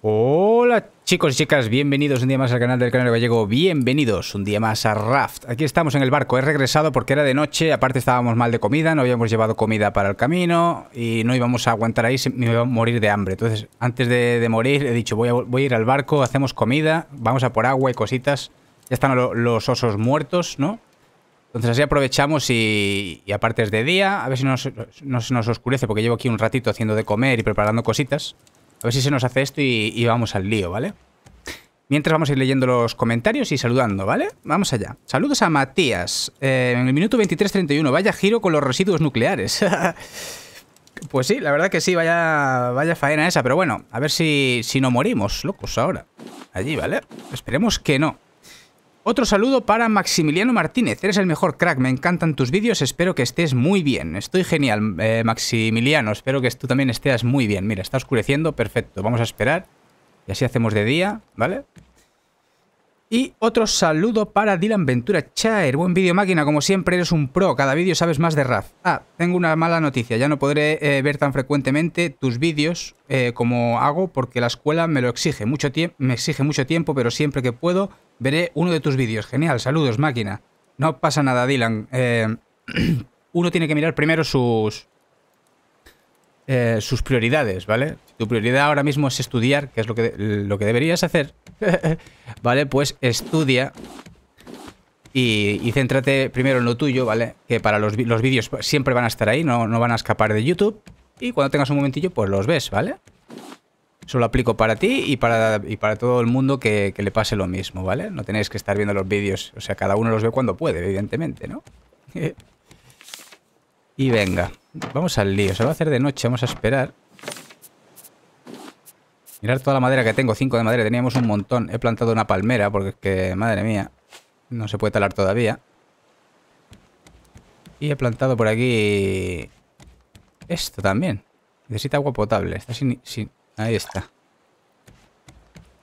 Hola chicos y chicas, bienvenidos un día más al canal del Canal Gallego, bienvenidos un día más a Raft. Aquí estamos en el barco, he regresado porque era de noche, aparte estábamos mal de comida, no habíamos llevado comida para el camino y no íbamos a aguantar ahí, me iba a morir de hambre. Entonces, antes de, morir, he dicho, voy a, a, ir al barco, hacemos comida, vamos a por agua y cositas. Ya están los osos muertos, ¿no? Entonces así aprovechamos y, aparte es de día, a ver si no se nos oscurece porque llevo aquí un ratito haciendo de comer y preparando cositas. A ver si se nos hace esto y, vamos al lío, ¿vale? Mientras vamos a ir leyendo los comentarios y saludando, ¿vale? Vamos allá. Saludos a Matías. Eh, en el minuto 23.31, vaya giro con los residuos nucleares. pues sí, la verdad que sí, vaya, vaya faena esa. Pero bueno, a ver si, si no morimos, locos, ahora. Allí, ¿vale? Esperemos que no. Otro saludo para Maximiliano Martínez. Eres el mejor crack, me encantan tus vídeos, espero que estés muy bien. Estoy genial, eh, Maximiliano, espero que tú también estés muy bien. Mira, está oscureciendo, perfecto. Vamos a esperar y así hacemos de día, ¿vale? Y otro saludo para Dylan Ventura Chaer, Buen vídeo máquina, como siempre eres un pro, cada vídeo sabes más de Raz. Ah, tengo una mala noticia, ya no podré eh, ver tan frecuentemente tus vídeos eh, como hago porque la escuela me lo exige, mucho me exige mucho tiempo, pero siempre que puedo Veré uno de tus vídeos. Genial, saludos, máquina. No pasa nada, Dylan. Eh, uno tiene que mirar primero sus, eh, sus prioridades, ¿vale? Si tu prioridad ahora mismo es estudiar, que es lo que, lo que deberías hacer, ¿vale? Pues estudia y, céntrate primero en lo tuyo, ¿vale? Que para los, vídeos siempre van a estar ahí, no, no van a escapar de YouTube. Y cuando tengas un momentillo, pues los ves, ¿vale? vale Solo aplico para ti y para, para todo el mundo que, le pase lo mismo, ¿vale? No tenéis que estar viendo los vídeos. O sea, cada uno los ve cuando puede, evidentemente, ¿no? y venga. Vamos al lío. Se va a hacer de noche. Vamos a esperar. Mirar toda la madera que tengo. Cinco de madera. Teníamos un montón. He plantado una palmera porque madre mía, no se puede talar todavía. Y he plantado por aquí esto también. Necesita agua potable. Está sin, Ahí está.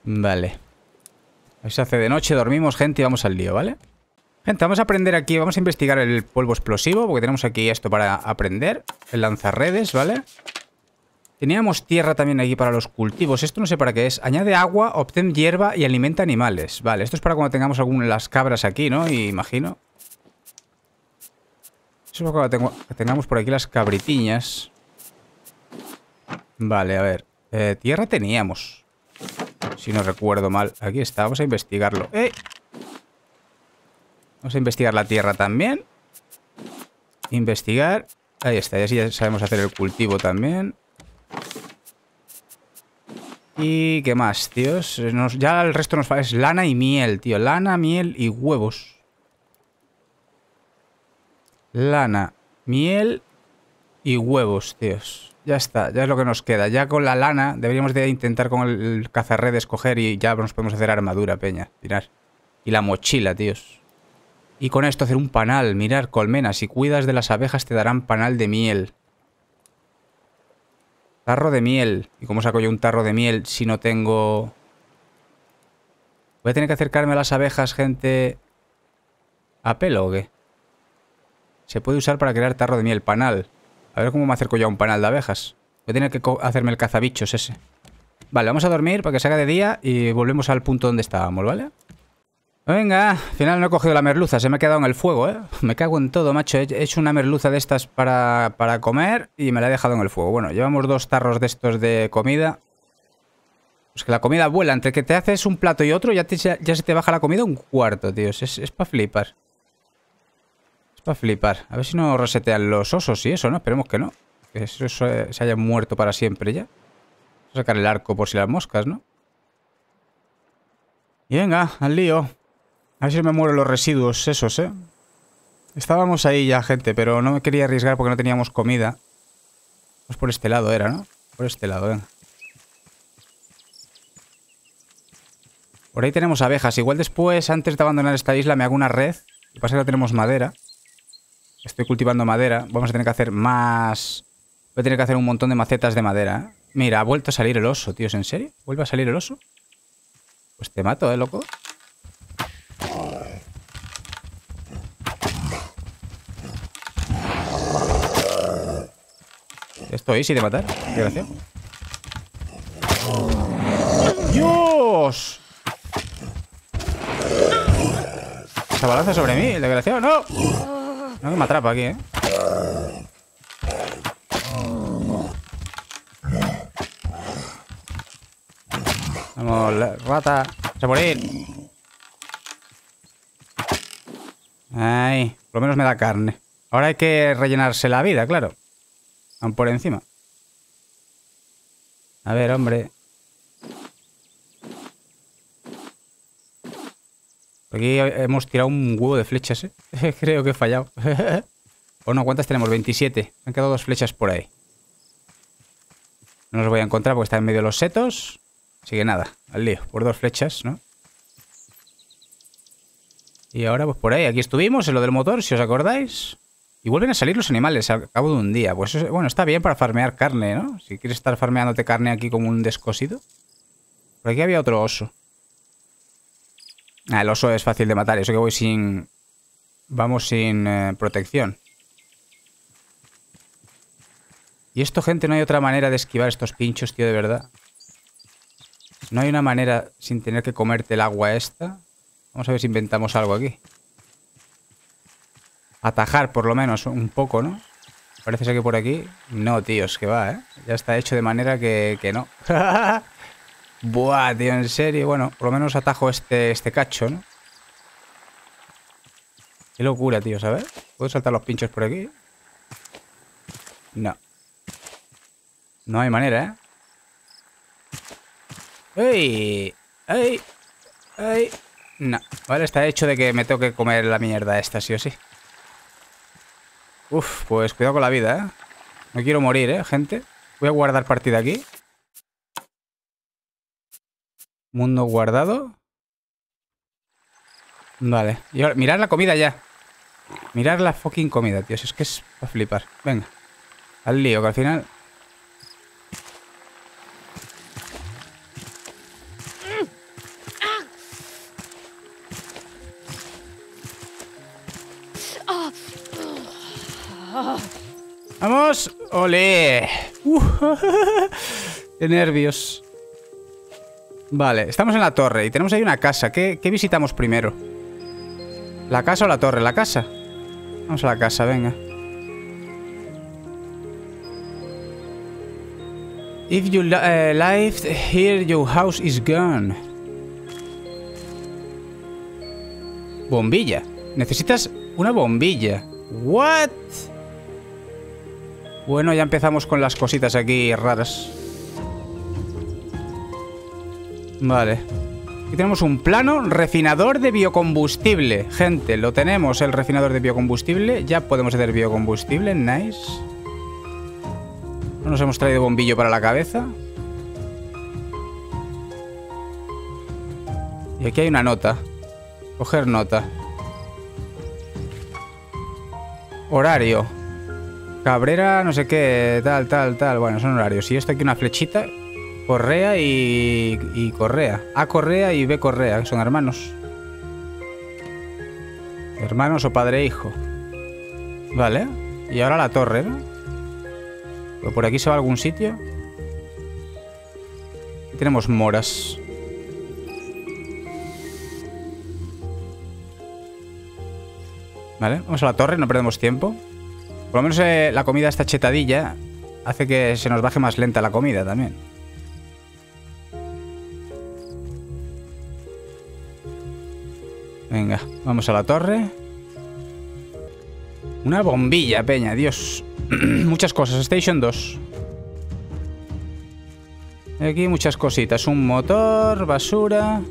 Vale. Hoy se hace de noche, dormimos, gente, y vamos al lío, ¿vale? Gente, vamos a aprender aquí, vamos a investigar el polvo explosivo, porque tenemos aquí esto para aprender. El lanzarredes, ¿vale? Teníamos tierra también aquí para los cultivos. Esto no sé para qué es. Añade agua, obtén hierba y alimenta animales. Vale, esto es para cuando tengamos algunas cabras aquí, ¿no? Y imagino. Esto es para cuando tengamos por aquí las cabritiñas. Vale, a ver. Eh, tierra teníamos. Si no recuerdo mal. Aquí está, vamos a investigarlo. ¡Eh! Vamos a investigar la tierra también. Investigar. Ahí está, ya ya sabemos hacer el cultivo también. ¿Y qué más, tíos? ya el resto nos falta. Es lana y miel, tío. Lana, miel y huevos. Lana, miel y huevos, tíos. Ya está, ya es lo que nos queda. Ya con la lana deberíamos de intentar con el, cazarré de escoger y ya nos podemos hacer armadura, peña. Y la mochila, tíos. Y con esto hacer un panal. Mirar, colmenas. Si cuidas de las abejas te darán panal de miel. Tarro de miel. ¿Y cómo saco yo un tarro de miel si no tengo...? Voy a tener que acercarme a las abejas, gente... ¿A pelo o qué? Se puede usar para crear tarro de miel. Panal. A ver cómo me acerco ya a un panal de abejas. Voy a tener que hacerme el cazabichos ese. Vale, vamos a dormir para que se haga de día y volvemos al punto donde estábamos, ¿vale? Venga, al final no he cogido la merluza, se me ha quedado en el fuego, ¿eh? Me cago en todo, macho. He hecho una merluza de estas para, para comer y me la he dejado en el fuego. Bueno, llevamos dos tarros de estos de comida. Pues que la comida vuela. Entre que te haces un plato y otro, ya, se te baja la comida un cuarto, tío. Es, es para flipar. Va a flipar. A ver si no resetean los osos y eso, ¿no? Esperemos que no. Que eso, se haya muerto para siempre ya. a sacar el arco por si las moscas, ¿no? Y venga, al lío. A ver si me muero los residuos esos, ¿eh? Estábamos ahí ya, gente, pero no me quería arriesgar porque no teníamos comida. Pues por este lado era, ¿no? Por este lado, venga. Por ahí tenemos abejas. Igual después, antes de abandonar esta isla, me hago una red. Lo que pasa es que tenemos madera. Estoy cultivando madera. Vamos a tener que hacer más... Voy a tener que hacer un montón de macetas de madera. Mira, ha vuelto a salir el oso, tíos. ¿En serio? ¿Vuelve a salir el oso? Pues te mato, ¿eh, loco? Esto sin de matar. Qué gracia. ¡Dios! Se abalanza sobre mí, gracia! desgraciado. ¡No! No me atrapa aquí, ¿eh? Vamos, la rata. ¡Se morir! Ay, por lo menos me da carne. Ahora hay que rellenarse la vida, claro. Aún por encima. A ver, hombre. Aquí hemos tirado un huevo de flechas, ¿eh? Creo que he fallado. ¿O no? ¿Cuántas tenemos? 27. Han quedado dos flechas por ahí. No los voy a encontrar porque está en medio de los setos. Así que nada, al lío. Por dos flechas, ¿no? Y ahora pues por ahí. Aquí estuvimos en lo del motor, si os acordáis. Y vuelven a salir los animales al cabo de un día. Pues eh, bueno, está bien para farmear carne, ¿no? Si quieres estar farmeándote carne aquí como un descosido. Por aquí había otro oso. Ah, el oso es fácil de matar. Eso que voy sin... Vamos sin eh, protección. Y esto, gente, no hay otra manera de esquivar estos pinchos, tío, de verdad. No hay una manera sin tener que comerte el agua esta. Vamos a ver si inventamos algo aquí. Atajar, por lo menos, un poco, ¿no? Parece ser que por aquí... No, es que va, ¿eh? Ya está hecho de manera que, que no. Buah, tío, en serio. Bueno, por lo menos atajo este, este cacho, ¿no? Qué locura, tío, ¿sabes? ¿Puedo saltar los pinchos por aquí? No. No hay manera, ¿eh? ¡Ey! ¡Ey! ¡Ey! No. Vale, está hecho de que me tengo que comer la mierda esta, sí o sí. Uf, pues cuidado con la vida, ¿eh? No quiero morir, ¿eh, gente? Voy a guardar partida aquí. Mundo guardado. Vale. Y ahora, mirad la comida ya. Mirad la fucking comida, tío. es que es para flipar. Venga. Al lío, que al final... ¡Vamos! ¡Ole! ¡Qué nervios! Vale, estamos en la torre y tenemos ahí una casa. ¿Qué, visitamos primero? ¿La casa o la torre? ¿La casa? Vamos a la casa, venga. If you eh, here, your house is gone. Bombilla. Necesitas una bombilla. What? Bueno, ya empezamos con las cositas aquí raras. Vale. Aquí tenemos un plano, refinador de biocombustible. Gente, lo tenemos, el refinador de biocombustible. Ya podemos hacer biocombustible, nice. No nos hemos traído bombillo para la cabeza. Y aquí hay una nota. Coger nota. Horario. Cabrera, no sé qué, tal, tal, tal. Bueno, son horarios. Y esto aquí una flechita Correa y, Correa. A Correa y B Correa, que son hermanos. Hermanos o padre e hijo. Vale. Y ahora la torre, ¿no? por aquí se va a algún sitio? tenemos moras. Vale, vamos a la torre, no perdemos tiempo. Por lo menos eh, la comida está chetadilla. Hace que se nos baje más lenta la comida también. Venga, vamos a la torre. Una bombilla, peña, Dios. muchas cosas. Station 2. Aquí muchas cositas. Un motor, basura.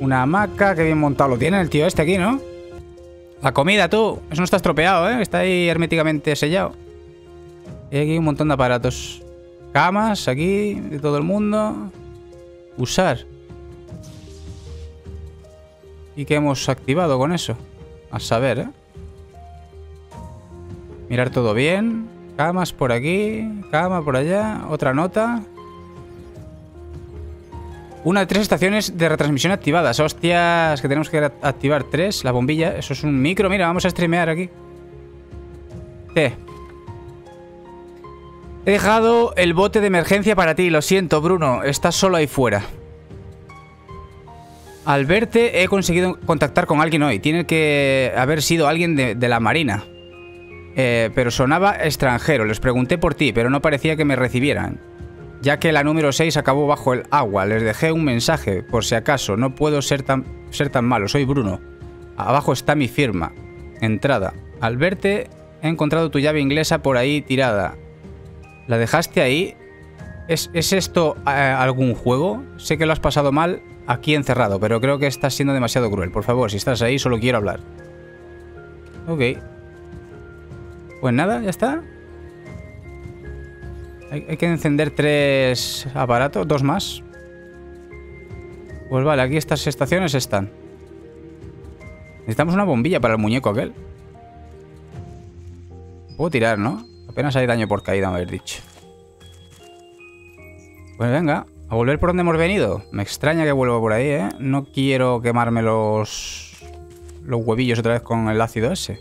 Una hamaca. que bien montado lo tiene el tío este aquí, ¿no? La comida, tú. Eso no está estropeado, ¿eh? Está ahí herméticamente sellado. Y aquí un montón de aparatos. Camas, aquí, de todo el mundo. Usar. ¿Y qué hemos activado con eso? A saber, ¿eh? Mirar todo bien. Camas por aquí, cama por allá, otra nota. Una de tres estaciones de retransmisión activadas. Hostias, que tenemos que activar tres. La bombilla, eso es un micro. Mira, vamos a streamear aquí. T. He dejado el bote de emergencia para ti. Lo siento, Bruno. Estás solo ahí fuera. Alberte, he conseguido contactar con alguien hoy. Tiene que haber sido alguien de, la Marina. Eh, pero sonaba extranjero. Les pregunté por ti, pero no parecía que me recibieran. Ya que la número 6 acabó bajo el agua. Les dejé un mensaje, por si acaso. No puedo ser tan, ser tan malo. Soy Bruno. Abajo está mi firma. Entrada. Al verte he encontrado tu llave inglesa por ahí tirada. ¿La dejaste ahí? ¿Es, esto eh, algún juego? Sé que lo has pasado mal aquí encerrado, pero creo que está siendo demasiado cruel. Por favor, si estás ahí, solo quiero hablar. Ok. Pues nada, ya está. Hay, hay que encender tres aparatos, dos más. Pues vale, aquí estas estaciones están. Necesitamos una bombilla para el muñeco aquel. Puedo tirar, ¿no? Apenas hay daño por caída, me habéis dicho. Pues venga. A volver por donde hemos venido. Me extraña que vuelva por ahí, ¿eh? No quiero quemarme los... Los huevillos otra vez con el ácido ese.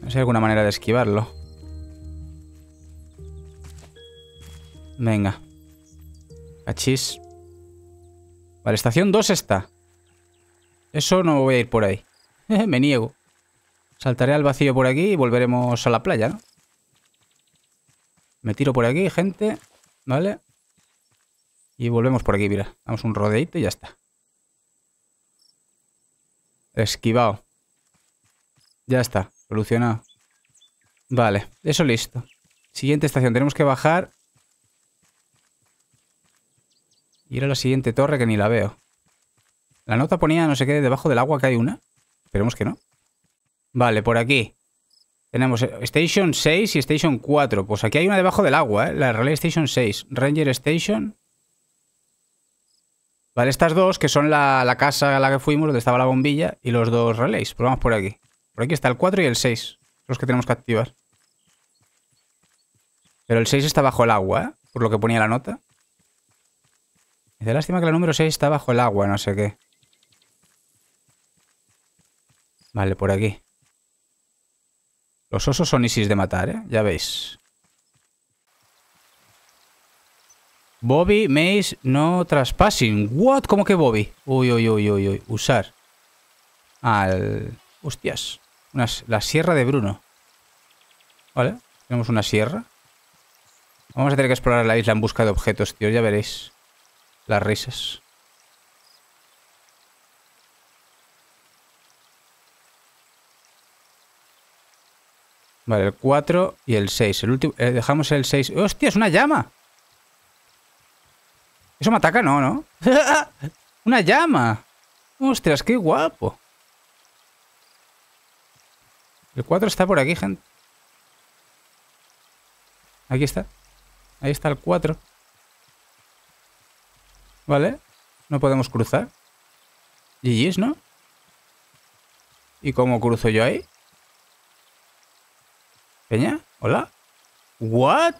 No sé alguna manera de esquivarlo. Venga. Achis. Vale, estación 2 está. Eso no voy a ir por ahí. Me niego. Saltaré al vacío por aquí y volveremos a la playa, ¿no? Me tiro por aquí, gente. ¿Vale? Y volvemos por aquí, mira. Damos un rodeito y ya está. Esquivado. Ya está, solucionado. Vale, eso listo. Siguiente estación, tenemos que bajar. Ir a la siguiente torre que ni la veo. La nota ponía no sé qué debajo del agua que hay una. Esperemos que no. Vale, por aquí. Tenemos eh, Station 6 y Station 4. Pues aquí hay una debajo del agua, ¿eh? la Relay Station 6. Ranger Station. Vale, estas dos, que son la, casa a la que fuimos, donde estaba la bombilla, y los dos relays. Pues vamos por aquí. Por aquí está el 4 y el 6. Los que tenemos que activar. Pero el 6 está bajo el agua, eh, por lo que ponía la nota. de lástima que el número 6 está bajo el agua, no sé qué. Vale, por aquí. Los osos son isis de matar, ¿eh? Ya veis. Bobby, Maze no traspassing. ¿What? ¿Cómo que Bobby? Uy, uy, uy, uy, uy. Usar. Al... Hostias. la sierra de Bruno. Vale. Tenemos una sierra. Vamos a tener que explorar la isla en busca de objetos, tío. Ya veréis. Las risas. Vale, el 4 y el 6. El último, eh, dejamos el 6. ¡Hostia, es una llama! ¿Eso me ataca? No, ¿no? ¡Una llama! ¡Ostras, qué guapo! El 4 está por aquí, gente. Aquí está. Ahí está el 4. Vale. No podemos cruzar. GG's, ¿no? ¿Y cómo cruzo yo ahí? Peña, hola. What?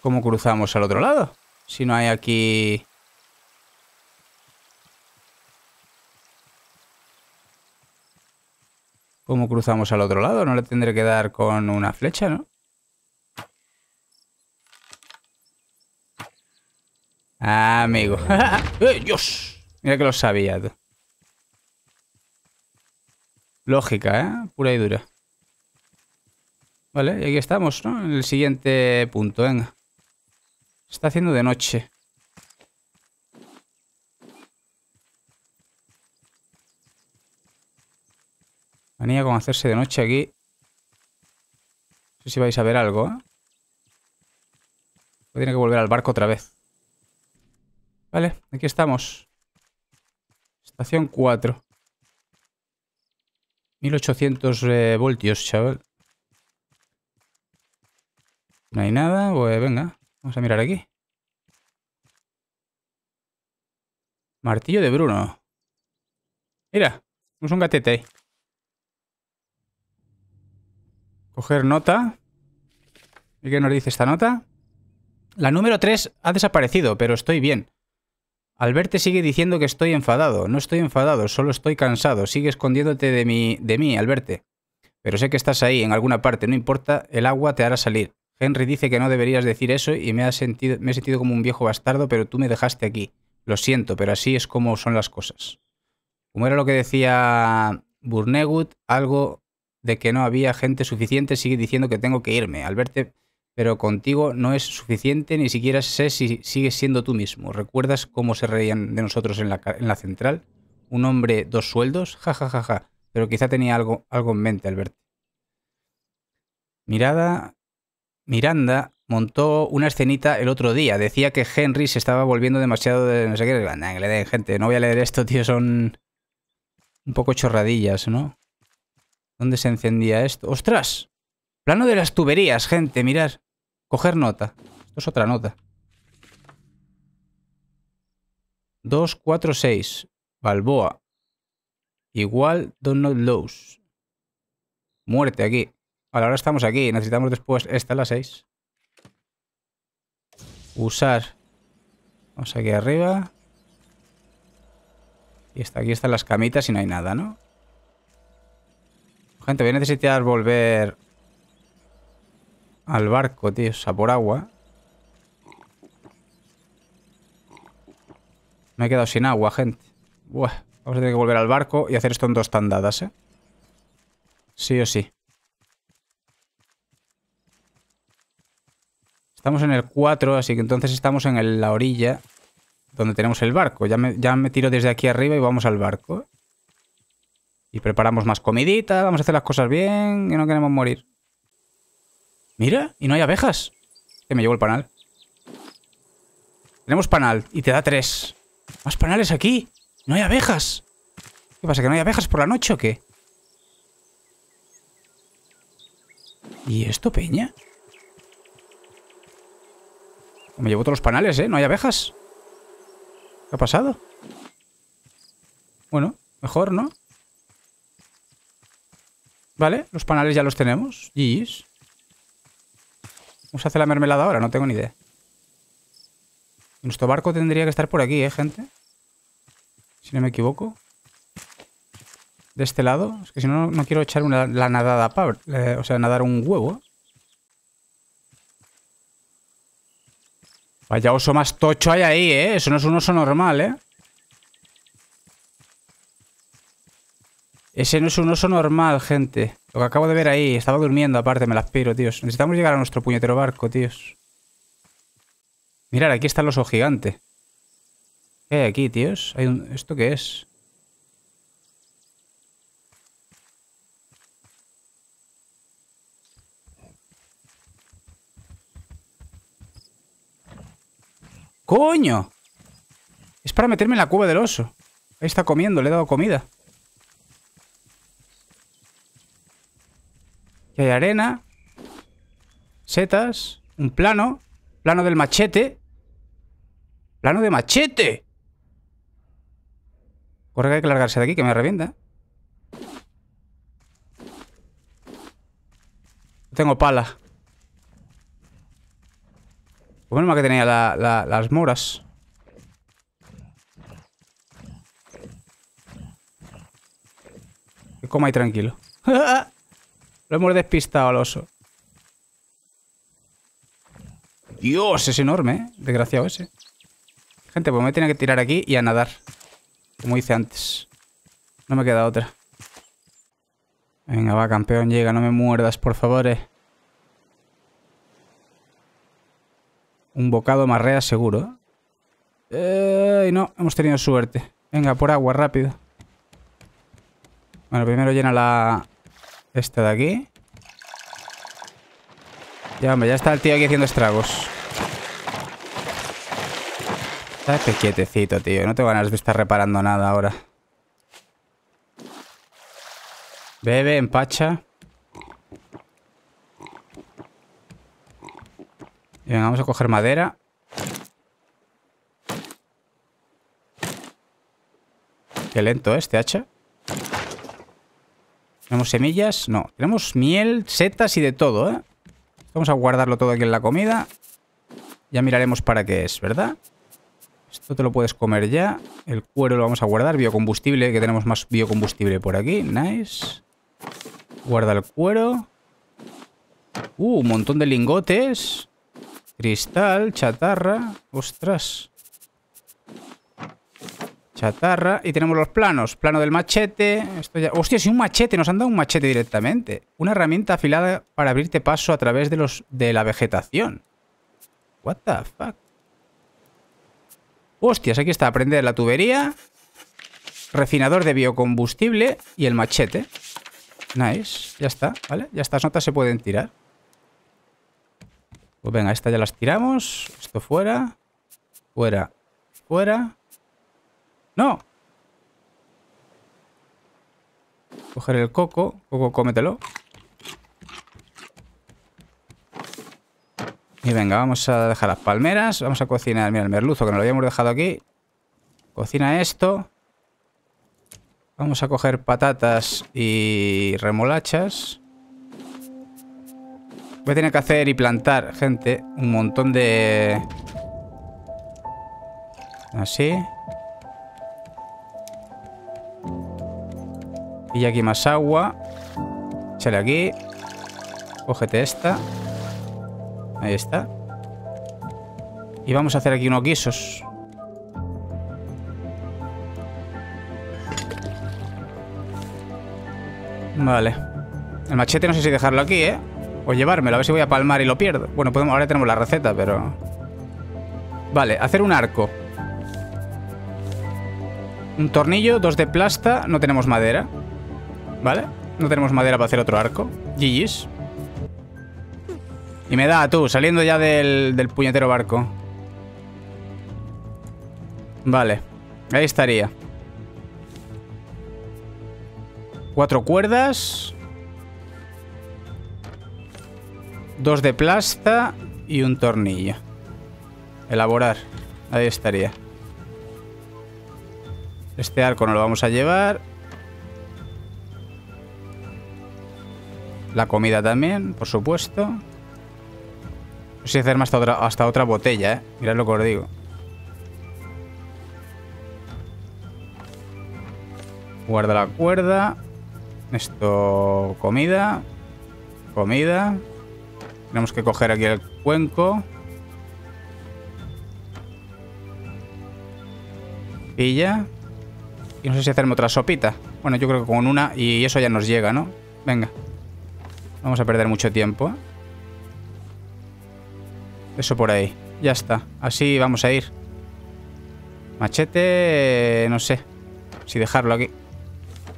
¿Cómo cruzamos al otro lado? Si no hay aquí... ¿Cómo cruzamos al otro lado? No le tendré que dar con una flecha, ¿no? Ah, amigo. ¡Eh, Dios! Mira que lo sabía, tú. Lógica, ¿eh? Pura y dura. Vale, y aquí estamos, ¿no? En el siguiente punto, venga. Se está haciendo de noche. Manía con hacerse de noche aquí. No sé si vais a ver algo, ¿eh? Voy a tener que volver al barco otra vez. Vale, aquí estamos. Estación 4. 1800 eh, voltios, chaval. No hay nada, pues venga, vamos a mirar aquí. Martillo de Bruno. Mira, es un gatete Coger nota. ¿Y qué nos dice esta nota? La número 3 ha desaparecido, pero estoy bien. Alberte sigue diciendo que estoy enfadado. No estoy enfadado, solo estoy cansado. Sigue escondiéndote de mí, de mí, Alberte. Pero sé que estás ahí, en alguna parte, no importa, el agua te hará salir. Henry dice que no deberías decir eso y me, ha sentido, me he sentido como un viejo bastardo, pero tú me dejaste aquí. Lo siento, pero así es como son las cosas. Como era lo que decía Burnegut, algo de que no había gente suficiente, sigue diciendo que tengo que irme. Alberte pero contigo no es suficiente, ni siquiera sé si sigues siendo tú mismo. ¿Recuerdas cómo se reían de nosotros en la, central? ¿Un hombre, dos sueldos? Ja, ja, ja, ja. Pero quizá tenía algo, algo en mente al Mirada, Miranda montó una escenita el otro día. Decía que Henry se estaba volviendo demasiado de no sé qué. le gente, no voy a leer esto, tío, son un poco chorradillas, ¿no? ¿Dónde se encendía esto? ¡Ostras! Plano de las tuberías, gente, mirad. Coger nota. Esto es otra nota. 2, 4, 6. Balboa. Igual Donald lose. Muerte aquí. Vale, ahora estamos aquí. Necesitamos después esta, la 6. Usar. Vamos aquí arriba. Y está aquí están las camitas y no hay nada, ¿no? Gente, voy a necesitar volver al barco, tío. O sea, por agua. Me he quedado sin agua, gente. Vamos a tener que volver al barco y hacer esto en dos tandadas, ¿eh? Sí o sí. Estamos en el 4, así que entonces estamos en la orilla donde tenemos el barco. Ya me, ya me tiro desde aquí arriba y vamos al barco. Y preparamos más comidita, vamos a hacer las cosas bien y no queremos morir. Mira, y no hay abejas. Que me llevo el panal. Tenemos panal y te da tres. Más panales aquí. No hay abejas. ¿Qué pasa? ¿Que no hay abejas por la noche o qué? ¿Y esto, peña? Me llevo todos los panales, ¿eh? No hay abejas. ¿Qué ha pasado? Bueno, mejor, ¿no? Vale, los panales ya los tenemos. Gis. Vamos a hace la mermelada ahora? No tengo ni idea. Nuestro barco tendría que estar por aquí, ¿eh, gente? Si no me equivoco. De este lado. Es que si no, no quiero echar la nadada... Pa, o sea, nadar un huevo. Vaya oso más tocho hay ahí, ¿eh? Eso no es un oso normal, ¿eh? Ese no es un oso normal, gente. Lo que acabo de ver ahí, estaba durmiendo aparte, me las piro, tíos. Necesitamos llegar a nuestro puñetero barco, tíos. Mirad, aquí está el oso gigante. ¿Qué hay aquí, tíos? ¿Hay un... ¿Esto qué es? ¡Coño! Es para meterme en la cueva del oso. Ahí está comiendo, le he dado comida. Aquí hay arena. Setas. Un plano. Plano del machete. ¡Plano de machete! Corre que hay que largarse de aquí, que me revienta. tengo pala. Lo pues menos que tenía las moras. Que coma ahí tranquilo. Lo hemos despistado al oso. Dios, es enorme, ¿eh? Desgraciado ese. Gente, pues me tiene que tirar aquí y a nadar. Como hice antes. No me queda otra. Venga, va, campeón, llega. No me muerdas, por favor, eh. Un bocado marrea seguro. Eh, y no, hemos tenido suerte. Venga, por agua, rápido. Bueno, primero llena la, esta de aquí. Ya, hombre, ya está el tío aquí haciendo estragos. qué quietecito, tío. No tengo ganas de estar reparando nada ahora. Bebe, empacha. Bien, vamos a coger madera. Qué lento este hacha. ¿Tenemos semillas? No. Tenemos miel, setas y de todo, ¿eh? Vamos a guardarlo todo aquí en la comida. Ya miraremos para qué es, ¿verdad? Esto te lo puedes comer ya. El cuero lo vamos a guardar. Biocombustible, que tenemos más biocombustible por aquí. Nice. Guarda el cuero. Uh, un montón de lingotes. Cristal, chatarra. Ostras. Chatarra. Y tenemos los planos. Plano del machete. Hostia, si un machete. Nos han dado un machete directamente. Una herramienta afilada para abrirte paso a través de, los... de la vegetación. What the fuck. Hostias, aquí está. Aprender la tubería. Refinador de biocombustible. Y el machete. Nice. Ya está, ¿vale? Ya estas notas se pueden tirar. Pues venga, esta ya las tiramos. Esto fuera. Fuera. Fuera. No. Coger el coco. Coco, cómetelo. Y venga, vamos a dejar las palmeras. Vamos a cocinar. Mira, el merluzo que nos lo habíamos dejado aquí. Cocina esto. Vamos a coger patatas y remolachas. Voy a tener que hacer y plantar, gente, un montón de... Así. Y aquí más agua. Échale aquí. Cógete esta. Ahí está. Y vamos a hacer aquí unos guisos. Vale. El machete no sé si dejarlo aquí, ¿eh? O llevármelo, a ver si voy a palmar y lo pierdo. Bueno, podemos, ahora tenemos la receta, pero... Vale, hacer un arco. Un tornillo, dos de plasta, no tenemos madera. ¿Vale? No tenemos madera para hacer otro arco. GG's. Y me da, tú, saliendo ya del, del puñetero barco. Vale. Ahí estaría. Cuatro cuerdas. Dos de plasta y un tornillo. Elaborar. Ahí estaría. Este arco no lo vamos a llevar. La comida también, por supuesto. No sé hacerme hasta otra, hasta otra botella, ¿eh? Mirad lo que os digo. Guarda la cuerda. Esto... Comida. Comida. Tenemos que coger aquí el cuenco. Pilla. Y no sé si hacerme otra sopita. Bueno, yo creo que con una y eso ya nos llega, ¿no? Venga. Vamos a perder mucho tiempo. Eso por ahí. Ya está. Así vamos a ir. Machete... No sé. Si dejarlo aquí.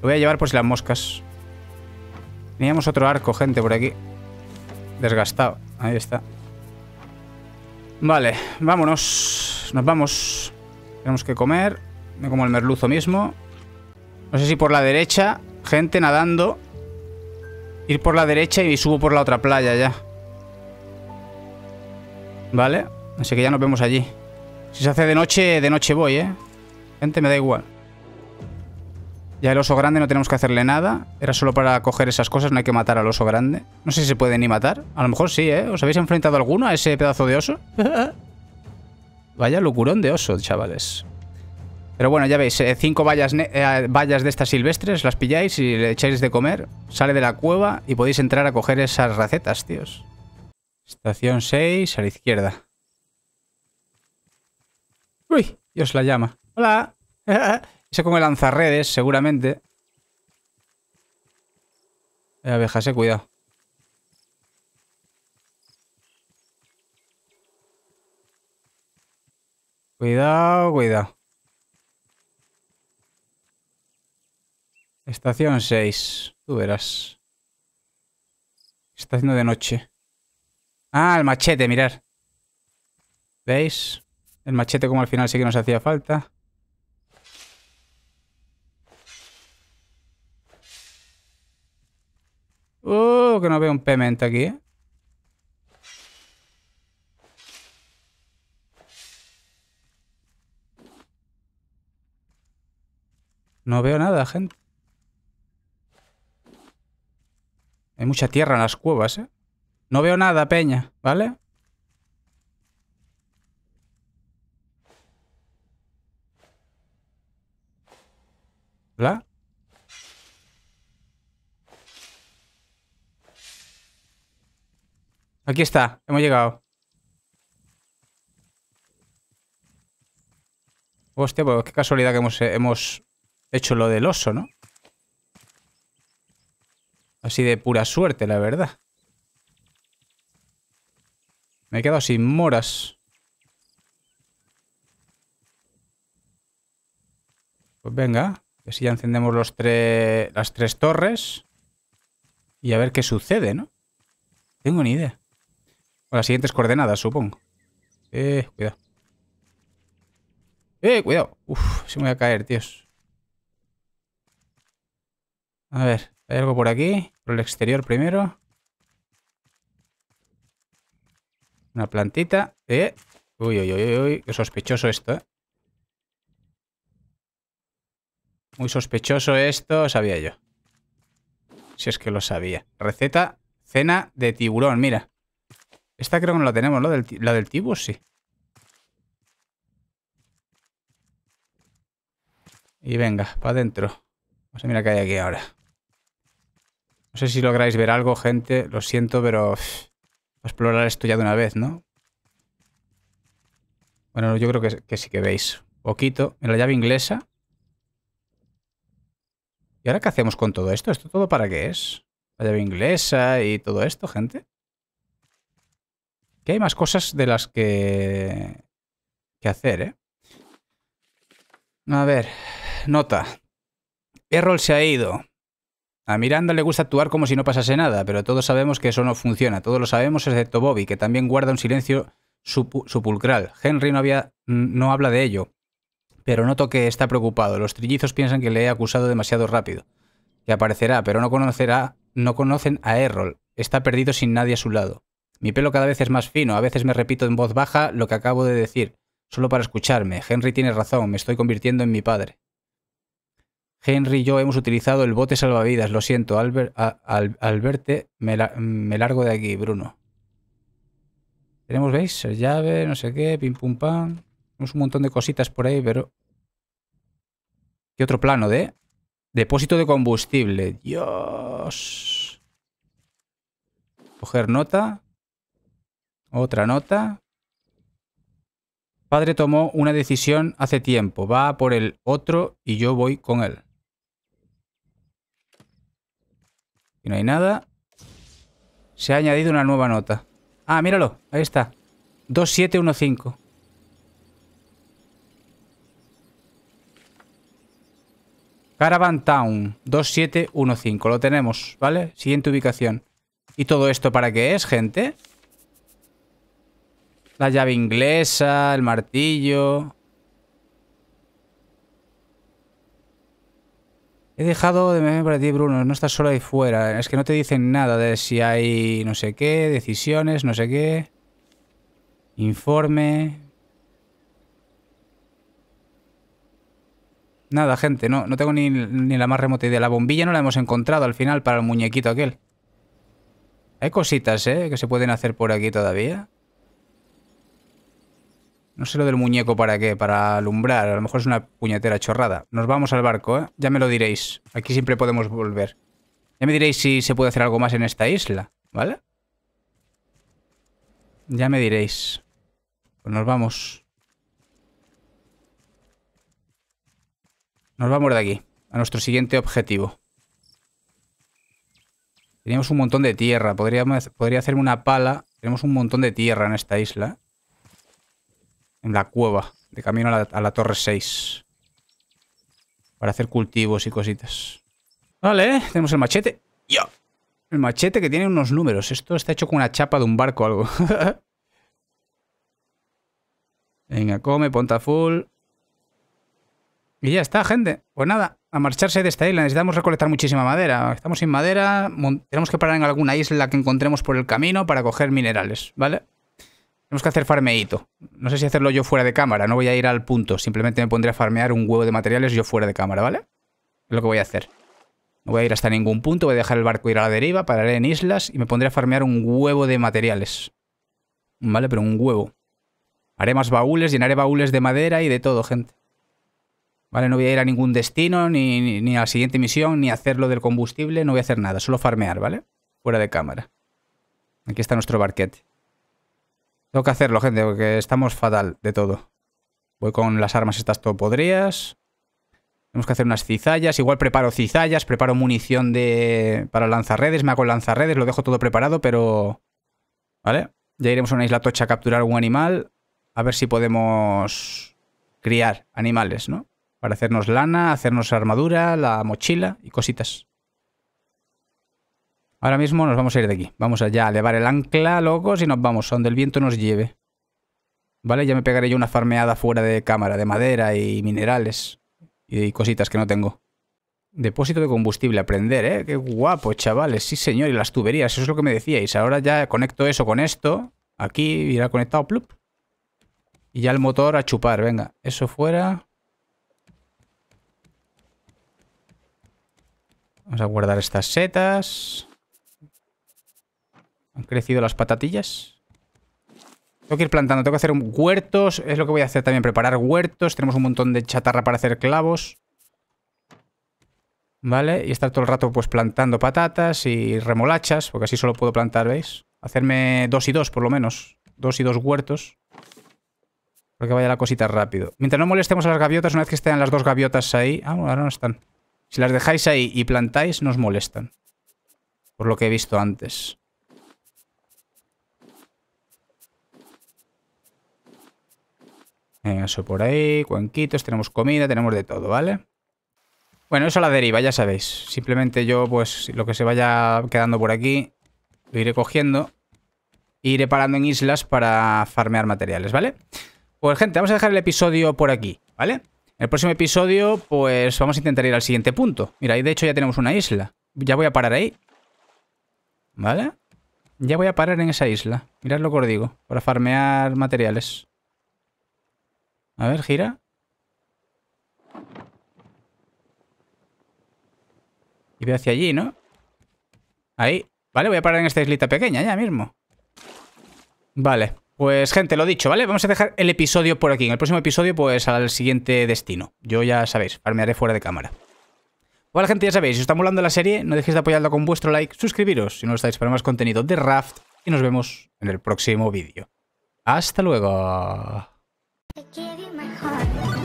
Lo voy a llevar por si las moscas. Teníamos otro arco, gente, por aquí. Desgastado. Ahí está. Vale, vámonos. Nos vamos. Tenemos que comer. Me como el merluzo mismo. No sé si por la derecha, gente nadando. Ir por la derecha y subo por la otra playa ya. Vale. Así que ya nos vemos allí. Si se hace de noche, de noche voy, ¿eh? Gente, me da igual. Ya el oso grande no tenemos que hacerle nada. Era solo para coger esas cosas, no hay que matar al oso grande. No sé si se puede ni matar. A lo mejor sí, ¿eh? ¿Os habéis enfrentado alguno a ese pedazo de oso? Vaya locurón de oso, chavales. Pero bueno, ya veis, eh, cinco eh, vallas, de estas silvestres, las pilláis y le echáis de comer, sale de la cueva y podéis entrar a coger esas recetas, tíos. Estación 6, a la izquierda. Uy, Dios la llama. Hola. Eso con el lanzarredes, seguramente. Eh, abejas, eh, cuidado. Cuidado, cuidado. Estación 6. Tú verás. Está haciendo de noche. Ah, el machete, mirar. ¿Veis? El machete como al final sí que nos hacía falta. Oh, que no veo un pement aquí, ¿eh? No veo nada, gente. Hay mucha tierra en las cuevas, ¿eh? No veo nada, peña, ¿vale? ¿Hola? Aquí está, hemos llegado. Hostia, pues qué casualidad que hemos eh, hecho lo del oso, ¿no? Así de pura suerte, la verdad. Me he quedado sin moras. Pues venga, que si ya encendemos las tres torres. Y a ver qué sucede, ¿no? Tengo ni idea. O las siguientes coordenadas, supongo. Eh, cuidado. Eh, cuidado. Uf, se me voy a caer, tíos. A ver. ¿Hay algo por aquí? Por el exterior primero. Una plantita. Eh. Uy, uy, uy, uy. Qué sospechoso esto, eh. Muy sospechoso esto, sabía yo. Si es que lo sabía. Receta, cena de tiburón, mira. Esta creo que no la tenemos, ¿no? la del tiburón, sí. Y venga, para adentro. Vamos a mirar qué hay aquí ahora. No sé si lográis ver algo, gente. Lo siento, pero... explorar esto ya de una vez, ¿no? Bueno, yo creo que, que sí que veis. Poquito. En la llave inglesa. ¿Y ahora qué hacemos con todo esto? ¿Esto todo para qué es? La llave inglesa y todo esto, gente. Que hay más cosas de las que... que hacer, ¿eh? A ver, nota. Errol se ha ido. A Miranda le gusta actuar como si no pasase nada, pero todos sabemos que eso no funciona. Todos lo sabemos, excepto Bobby, que también guarda un silencio supulcral. Henry no, había, no habla de ello, pero noto que está preocupado. Los trillizos piensan que le he acusado demasiado rápido. Que aparecerá, pero no conocerá, no conocen a Errol. Está perdido sin nadie a su lado. Mi pelo cada vez es más fino, a veces me repito en voz baja lo que acabo de decir, solo para escucharme. Henry tiene razón, me estoy convirtiendo en mi padre. Henry y yo hemos utilizado el bote salvavidas. Lo siento, Albert, al, me, me, largo de aquí, Bruno. Tenemos, ¿veis? Llave, no sé qué, pim pum pam. Tenemos un montón de cositas por ahí, pero... ¿Qué otro plano de? Depósito de combustible. Dios. Coger nota. Otra nota. Padre tomó una decisión hace tiempo. Va por el otro y yo voy con él. Y no hay nada. Se ha añadido una nueva nota. Ah, míralo. Ahí está. 2715. Caravan Town 2715. Lo tenemos, ¿vale? Siguiente ubicación. ¿Y todo esto para qué es, gente? La llave inglesa, el martillo... He dejado de meme para ti, Bruno. No estás solo ahí fuera. Es que no te dicen nada de si hay no sé qué, decisiones, no sé qué. Informe. Nada, gente. No, no tengo ni, ni la más remota idea. La bombilla no la hemos encontrado al final para el muñequito aquel. Hay cositas, ¿eh? Que se pueden hacer por aquí todavía. No sé lo del muñeco para qué, para alumbrar. A lo mejor es una puñetera chorrada. Nos vamos al barco, ¿eh? Ya me lo diréis. Aquí siempre podemos volver. Ya me diréis si se puede hacer algo más en esta isla, ¿vale? Ya me diréis. Pues nos vamos. Nos vamos de aquí, a nuestro siguiente objetivo. Teníamos un montón de tierra. Podría, podría hacerme una pala. Tenemos un montón de tierra en esta isla en la cueva, de camino a la, torre 6. Para hacer cultivos y cositas. Vale, tenemos el machete. ¡Ya! El machete que tiene unos números. Esto está hecho con una chapa de un barco o algo. Venga, come, ponta full. Y ya está, gente. Pues nada, a marcharse de esta isla. Necesitamos recolectar muchísima madera. Estamos sin madera. Tenemos que parar en alguna isla que encontremos por el camino para coger minerales, ¿vale? Tenemos que hacer farmeito. No sé si hacerlo yo fuera de cámara, no voy a ir al punto. Simplemente me pondré a farmear un huevo de materiales yo fuera de cámara, ¿vale? Es lo que voy a hacer. No voy a ir hasta ningún punto, voy a dejar el barco ir a la deriva, pararé en islas y me pondré a farmear un huevo de materiales. ¿Vale? Pero un huevo. Haré más baúles, llenaré baúles de madera y de todo, gente. ¿Vale? No voy a ir a ningún destino, ni, a la siguiente misión, ni a hacer lo del combustible, no voy a hacer nada, solo farmear, ¿vale? Fuera de cámara. Aquí está nuestro barquete. Tengo que hacerlo, gente, porque estamos fatal de todo. Voy con las armas estas todo podrías. Tenemos que hacer unas cizallas. Igual preparo cizallas, preparo munición de para lanzarredes. Me hago lanzarredes, lo dejo todo preparado, pero... ¿Vale? Ya iremos a una isla tocha a capturar un animal. A ver si podemos criar animales, ¿no? Para hacernos lana, hacernos armadura, la mochila y cositas. Ahora mismo nos vamos a ir de aquí. Vamos allá a elevar el ancla, locos, y nos vamos a donde el viento nos lleve. ¿Vale? Ya me pegaré yo una farmeada fuera de cámara, de madera y minerales. Y cositas que no tengo. Depósito de combustible, aprender, ¿eh? Qué guapo, chavales. Sí, señor, y las tuberías, eso es lo que me decíais. Ahora ya conecto eso con esto. Aquí irá conectado, plup. Y ya el motor a chupar, venga. Eso fuera. Vamos a guardar estas setas. Han crecido las patatillas. Tengo que ir plantando, tengo que hacer huertos. Es lo que voy a hacer también, preparar huertos. Tenemos un montón de chatarra para hacer clavos. ¿Vale? Y estar todo el rato pues plantando patatas y remolachas, porque así solo puedo plantar, ¿veis? Hacerme dos y dos, por lo menos. Dos y dos huertos. Para que vaya la cosita rápido. Mientras no molestemos a las gaviotas, una vez que estén las dos gaviotas ahí... Ah, bueno, ahora no están. Si las dejáis ahí y plantáis, nos molestan. Por lo que he visto antes. Eh, eso por ahí, cuenquitos, tenemos comida, tenemos de todo, ¿vale? Bueno, eso a la deriva, ya sabéis. Simplemente yo, pues, lo que se vaya quedando por aquí, lo iré cogiendo. iré parando en islas para farmear materiales, ¿vale? Pues, gente, vamos a dejar el episodio por aquí, ¿vale? En el próximo episodio, pues, vamos a intentar ir al siguiente punto. Mira, ahí de hecho ya tenemos una isla. Ya voy a parar ahí. ¿Vale? Ya voy a parar en esa isla. Mirad lo que os digo, para farmear materiales. A ver, gira. Y ve hacia allí, ¿no? Ahí. Vale, voy a parar en esta islita pequeña ya mismo. Vale. Pues gente, lo dicho, ¿vale? Vamos a dejar el episodio por aquí. En el próximo episodio, pues al siguiente destino. Yo ya sabéis, farmearé fuera de cámara. Bueno, gente, ya sabéis, si os está molando la serie, no dejéis de apoyarla con vuestro like, suscribiros si no lo estáis para más contenido de Raft y nos vemos en el próximo vídeo. Hasta luego. Hi.